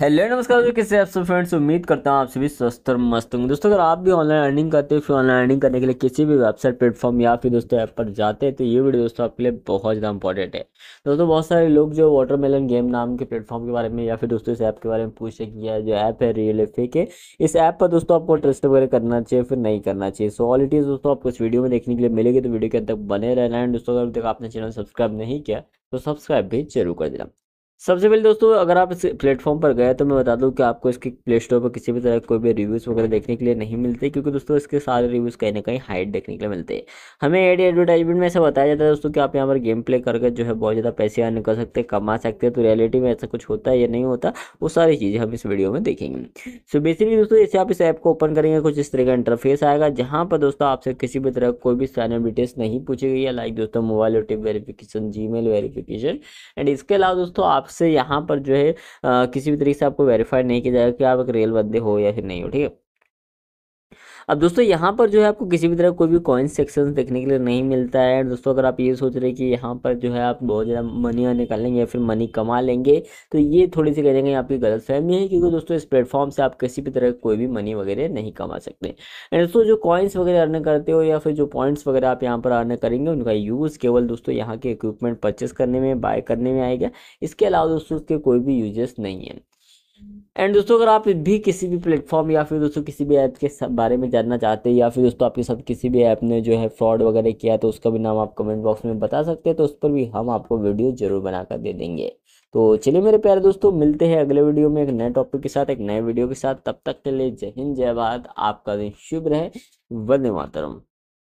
hello नमस्कार दोस्तों कैसे आप सब फ्रेंड्स उम्मीद करता हूँ आप सभी स्वस्थ और मस्त होंगे दोस्तों अगर आप भी ऑनलाइन अर्निंग करते हो फिर ऑनलाइन अर्निंग करने के लिए किसी भी वेबसाइट प्लेटफॉर्म या फिर दोस्तों ऐप पर जाते हैं तो ये वीडियो दोस्तों आपके लिए बहुत ज़्यादा इंपॉर्टेंट है दोस्तों बहुत सारे लोग जो वाटरमेलन गेम नाम के प्लेटफॉर्म के बारे में या फिर दोस्तों इस ऐप के बारे में पूछ रहे कि जो ऐप है रियल एफ के इस ऐप पर दोस्तों आपको ट्रस्ट वगैरह करना चाहिए फिर नहीं करना चाहिए सो ऑल इट इज़ दोस्तों आपको इस वीडियो में देखने के लिए मिलेगी तो वीडियो के अंदर तक बने रहना है दोस्तों अगर आपने चैनल सब्सक्राइब नहीं किया तो सब्सक्राइब भी जरूर कर देना सबसे पहले दोस्तों अगर आप इस प्लेटफॉर्म पर गए तो मैं बता दूं कि आपको इसके प्ले स्टोर पर किसी भी तरह कोई भी रिव्यूज़ वगैरह देखने के लिए नहीं मिलते क्योंकि दोस्तों इसके सारे रिव्यूज़ कहीं ना कहीं हाइट देखने के लिए मिलते हैं हमें एड एडवर्टाइजमेंट में ऐसा बताया जाता है दोस्तों कि आप यहाँ पर गेम प्ले करके जो है बहुत ज़्यादा पैसे अर्न कर सकते हैं कमा सकते हैं तो रियलिटी में ऐसा कुछ होता है या नहीं होता वो सारी चीज़ें हम इस वीडियो में देखेंगे सो बेसिकली दोस्तों जैसे आप इस ऐप को ओपन करेंगे कुछ इस तरह का इंटरफेस आएगा जहाँ पर दोस्तों आपसे किसी भी तरह कोई भी सारे डिटेल्स नहीं पूछी गई है लाइक दोस्तों मोबाइल ओ वेरीफिकेशन जी मेल एंड इसके अलावा दोस्तों आप से यहाँ पर जो है किसी भी तरीके से आपको वेरीफाई नहीं किया जाएगा कि आप एक रेल बंदे हो या फिर नहीं हो ठीक है अब दोस्तों यहाँ पर जो है आपको किसी भी तरह कोई भी कॉइन सेक्शन देखने के लिए नहीं मिलता है दोस्तों अगर आप ये सोच रहे हैं कि यहाँ पर जो है आप बहुत ज़्यादा मनी निकालेंगे या फिर मनी कमा लेंगे तो ये थोड़ी सी कह देंगे आपकी गलत फहमी है क्योंकि दोस्तों इस प्लेटफॉर्म से आप किसी भी तरह कोई भी मनी वगैरह नहीं कमा सकते एंड दोस्तों जो कॉइन्स वगैरह अर्न करते हो या फिर जो पॉइंट्स वगैरह आप यहाँ पर अर्न करेंगे उनका यूज़ केवल दोस्तों यहाँ के इक्विपमेंट परचेस करने में बाय करने में आएगा इसके अलावा दोस्तों इसके कोई भी यूजेस नहीं है एंड दोस्तों अगर आप भी किसी भी प्लेटफॉर्म या फिर दोस्तों किसी भी ऐप के बारे में जानना चाहते हैं या फिर दोस्तों आपके साथ किसी भी ऐप ने जो है फ्रॉड वगैरह किया तो उसका भी नाम आप कमेंट बॉक्स में बता सकते हैं तो उस पर भी हम आपको वीडियो जरूर बनाकर दे देंगे तो चलिए मेरे प्यारे दोस्तों मिलते हैं अगले वीडियो में एक नए टॉपिक के साथ एक नए वीडियो के साथ तब तक के लिए जय हिंद जय भारत आपका दिन शुभ रहे वंदे मातरम